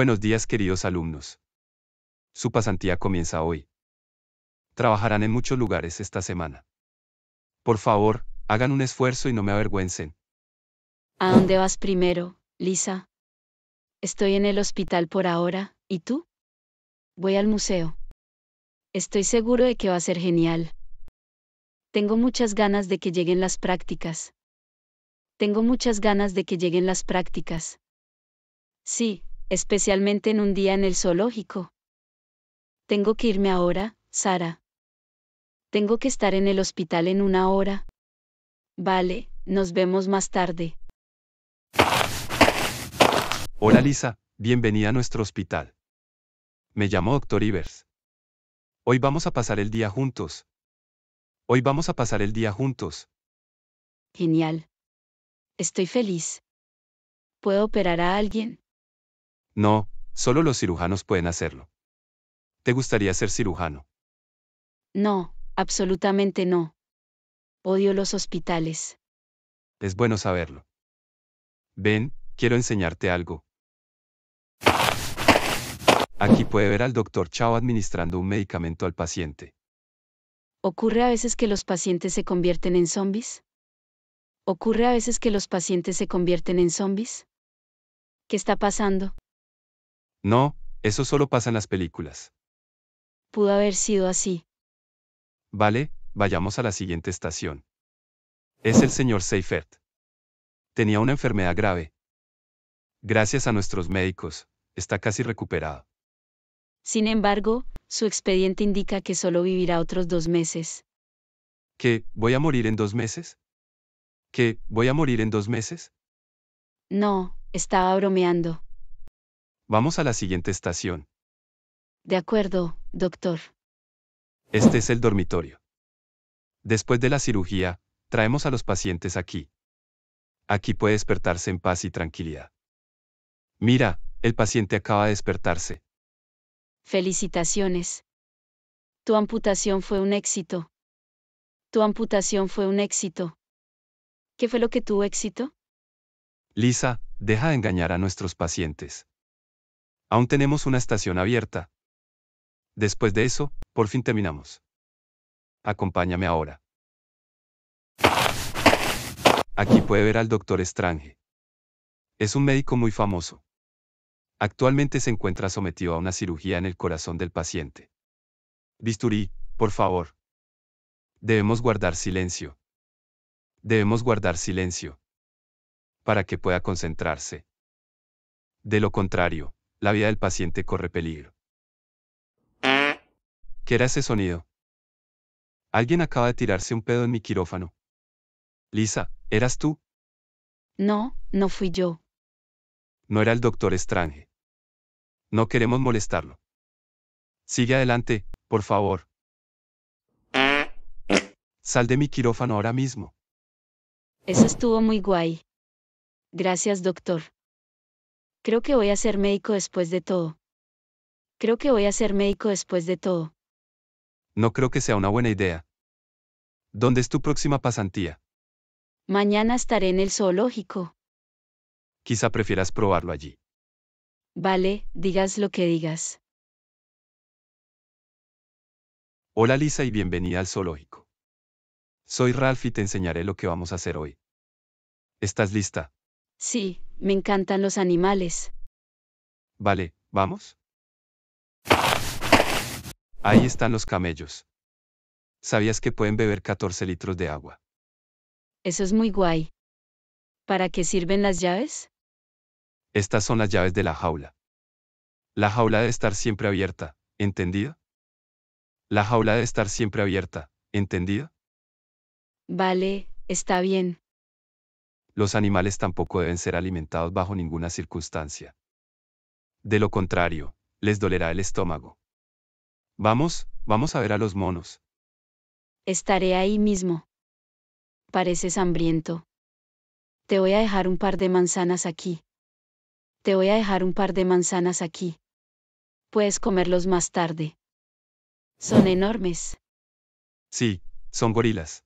Buenos días queridos alumnos. Su pasantía comienza hoy. Trabajarán en muchos lugares esta semana. Por favor, hagan un esfuerzo y no me avergüencen. ¿A dónde vas primero, Lisa? Estoy en el hospital por ahora, ¿y tú? Voy al museo. Estoy seguro de que va a ser genial. Tengo muchas ganas de que lleguen las prácticas. Tengo muchas ganas de que lleguen las prácticas. Sí, especialmente en un día en el zoológico. Tengo que irme ahora, Sara. Tengo que estar en el hospital en una hora. Vale, nos vemos más tarde. Hola Lisa, bienvenida a nuestro hospital. Me llamo Doctor Ivers. Hoy vamos a pasar el día juntos. Hoy vamos a pasar el día juntos. Genial. Estoy feliz. ¿Puedo operar a alguien? No, solo los cirujanos pueden hacerlo. ¿Te gustaría ser cirujano? No, absolutamente no. Odio los hospitales. Es bueno saberlo. Ven, quiero enseñarte algo. Aquí puede ver al doctor Chao administrando un medicamento al paciente. ¿Ocurre a veces que los pacientes se convierten en zombies? ¿Ocurre a veces que los pacientes se convierten en zombies? ¿Qué está pasando? No, eso solo pasa en las películas. Pudo haber sido así. Vale, vayamos a la siguiente estación. Es el señor Seifert. Tenía una enfermedad grave. Gracias a nuestros médicos, está casi recuperado. Sin embargo, su expediente indica que solo vivirá otros dos meses. ¿Qué? ¿Voy a morir en dos meses? ¿Qué? ¿Voy a morir en dos meses? No, estaba bromeando. Vamos a la siguiente estación. De acuerdo, doctor. Este es el dormitorio. Después de la cirugía, traemos a los pacientes aquí. Aquí puede despertarse en paz y tranquilidad. Mira, el paciente acaba de despertarse. Felicitaciones. Tu amputación fue un éxito. Tu amputación fue un éxito. ¿Qué fue lo que tuvo éxito? Lisa, deja de engañar a nuestros pacientes. Aún tenemos una estación abierta. Después de eso, por fin terminamos. Acompáñame ahora. Aquí puede ver al doctor Strange. Es un médico muy famoso. Actualmente se encuentra sometido a una cirugía en el corazón del paciente. Bisturí, por favor. Debemos guardar silencio. Debemos guardar silencio. Para que pueda concentrarse. De lo contrario, la vida del paciente corre peligro. ¿Qué era ese sonido? Alguien acaba de tirarse un pedo en mi quirófano. Lisa, ¿eras tú? No, no fui yo. No era el doctor Strange. No queremos molestarlo. Sigue adelante, por favor. Sal de mi quirófano ahora mismo. Eso estuvo muy guay. Gracias, doctor. Creo que voy a ser médico después de todo. Creo que voy a ser médico después de todo. No creo que sea una buena idea. ¿Dónde es tu próxima pasantía? Mañana estaré en el zoológico. Quizá prefieras probarlo allí. Vale, digas lo que digas. Hola Lisa y bienvenida al zoológico. Soy Ralph y te enseñaré lo que vamos a hacer hoy. ¿Estás lista? Sí, me encantan los animales. Vale, vamos. Ahí están los camellos. ¿Sabías que pueden beber 14 litros de agua? Eso es muy guay. ¿Para qué sirven las llaves? Estas son las llaves de la jaula. La jaula debe estar siempre abierta, ¿entendido? La jaula debe estar siempre abierta, ¿entendido? Vale, está bien los animales tampoco deben ser alimentados bajo ninguna circunstancia. De lo contrario, les dolerá el estómago. Vamos, vamos a ver a los monos. Estaré ahí mismo. Pareces hambriento. Te voy a dejar un par de manzanas aquí. Te voy a dejar un par de manzanas aquí. Puedes comerlos más tarde. Son enormes. Sí, son gorilas.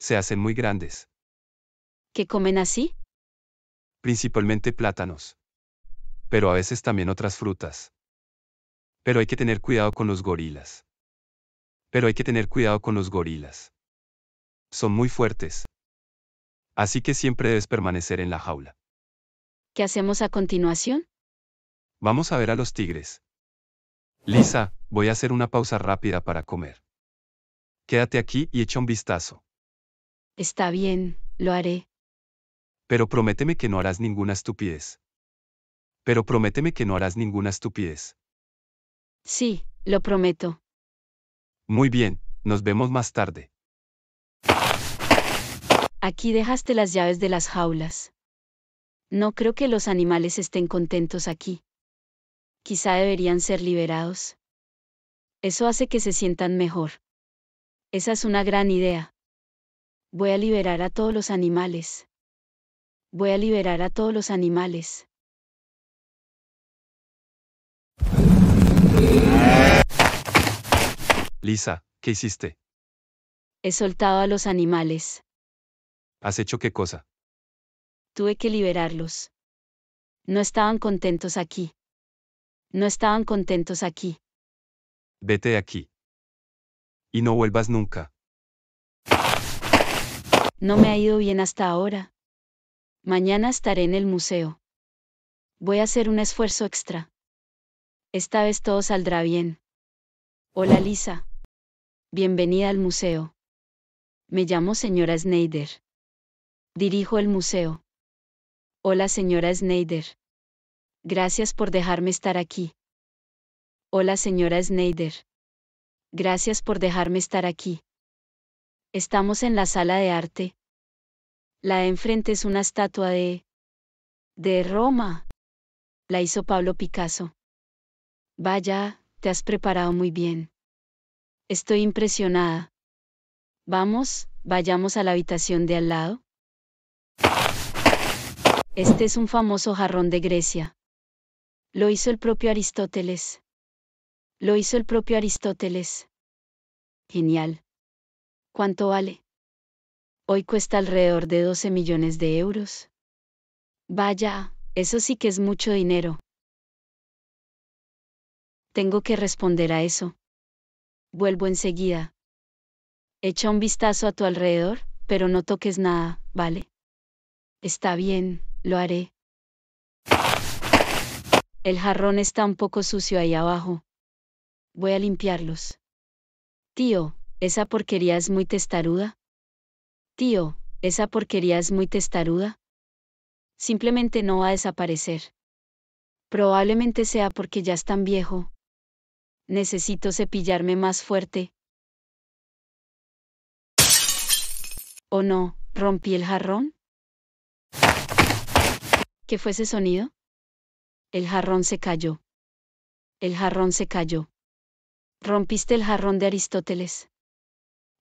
Se hacen muy grandes. ¿Qué comen así? Principalmente plátanos. Pero a veces también otras frutas. Pero hay que tener cuidado con los gorilas. Pero hay que tener cuidado con los gorilas. Son muy fuertes. Así que siempre debes permanecer en la jaula. ¿Qué hacemos a continuación? Vamos a ver a los tigres. Lisa, voy a hacer una pausa rápida para comer. Quédate aquí y echa un vistazo. Está bien, lo haré. Pero prométeme que no harás ninguna estupidez. Pero prométeme que no harás ninguna estupidez. Sí, lo prometo. Muy bien, nos vemos más tarde. Aquí dejaste las llaves de las jaulas. No creo que los animales estén contentos aquí. Quizá deberían ser liberados. Eso hace que se sientan mejor. Esa es una gran idea. Voy a liberar a todos los animales. Voy a liberar a todos los animales. Lisa, ¿qué hiciste? He soltado a los animales. ¿Has hecho qué cosa? Tuve que liberarlos. No estaban contentos aquí. No estaban contentos aquí. Vete de aquí. Y no vuelvas nunca. No me ha ido bien hasta ahora. Mañana estaré en el museo. Voy a hacer un esfuerzo extra. Esta vez todo saldrá bien. Hola Lisa. Bienvenida al museo. Me llamo señora Schneider. Dirijo el museo. Hola señora Schneider. Gracias por dejarme estar aquí. Hola señora Schneider. Gracias por dejarme estar aquí. Estamos en la sala de arte, la enfrente es una estatua de... de Roma. La hizo Pablo Picasso. Vaya, te has preparado muy bien. Estoy impresionada. Vamos, vayamos a la habitación de al lado. Este es un famoso jarrón de Grecia. Lo hizo el propio Aristóteles. Lo hizo el propio Aristóteles. Genial. ¿Cuánto vale? Hoy cuesta alrededor de 12 millones de euros. Vaya, eso sí que es mucho dinero. Tengo que responder a eso. Vuelvo enseguida. Echa un vistazo a tu alrededor, pero no toques nada, ¿vale? Está bien, lo haré. El jarrón está un poco sucio ahí abajo. Voy a limpiarlos. Tío, esa porquería es muy testaruda. Tío, esa porquería es muy testaruda. Simplemente no va a desaparecer. Probablemente sea porque ya es tan viejo. Necesito cepillarme más fuerte. ¿O oh no? ¿Rompí el jarrón? ¿Qué fue ese sonido? El jarrón se cayó. El jarrón se cayó. ¿Rompiste el jarrón de Aristóteles?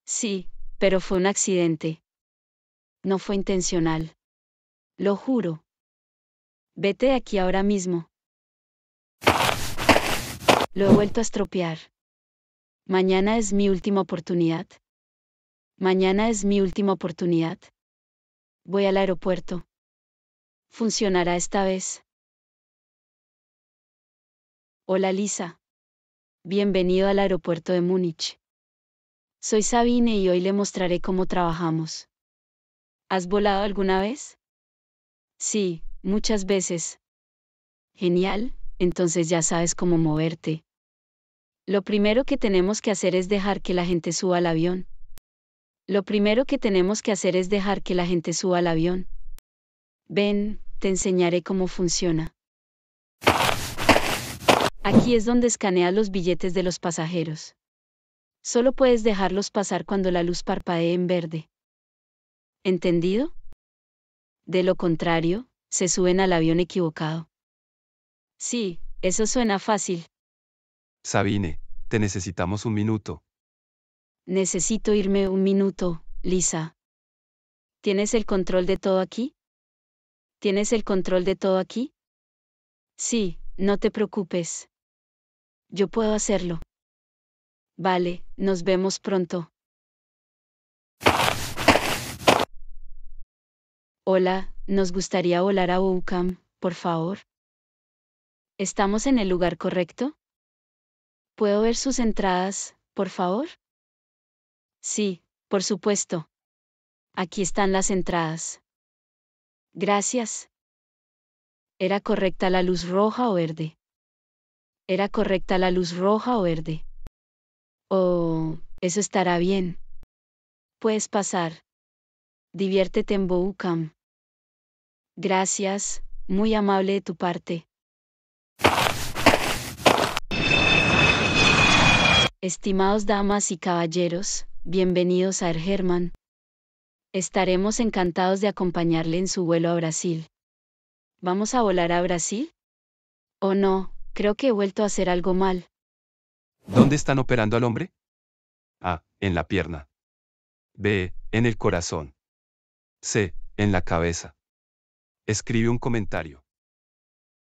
Sí, pero fue un accidente. No fue intencional. Lo juro. Vete aquí ahora mismo. Lo he vuelto a estropear. Mañana es mi última oportunidad. Mañana es mi última oportunidad. Voy al aeropuerto. Funcionará esta vez. Hola Lisa. Bienvenido al aeropuerto de Múnich. Soy Sabine y hoy le mostraré cómo trabajamos. ¿Has volado alguna vez? Sí, muchas veces. Genial, entonces ya sabes cómo moverte. Lo primero que tenemos que hacer es dejar que la gente suba al avión. Lo primero que tenemos que hacer es dejar que la gente suba al avión. Ven, te enseñaré cómo funciona. Aquí es donde escanea los billetes de los pasajeros. Solo puedes dejarlos pasar cuando la luz parpadee en verde. ¿Entendido? De lo contrario, se suben al avión equivocado. Sí, eso suena fácil. Sabine, te necesitamos un minuto. Necesito irme un minuto, Lisa. ¿Tienes el control de todo aquí? ¿Tienes el control de todo aquí? Sí, no te preocupes. Yo puedo hacerlo. Vale, nos vemos pronto. Hola, nos gustaría volar a Bucam, por favor. ¿Estamos en el lugar correcto? ¿Puedo ver sus entradas, por favor? Sí, por supuesto. Aquí están las entradas. Gracias. ¿Era correcta la luz roja o verde? ¿Era correcta la luz roja o verde? Oh, eso estará bien. Puedes pasar. Diviértete en Bucam. Gracias, muy amable de tu parte. Estimados damas y caballeros, bienvenidos a Air er German. Estaremos encantados de acompañarle en su vuelo a Brasil. ¿Vamos a volar a Brasil? Oh no, creo que he vuelto a hacer algo mal. ¿Dónde están operando al hombre? A. En la pierna. B. En el corazón. C. En la cabeza. Escribe un comentario.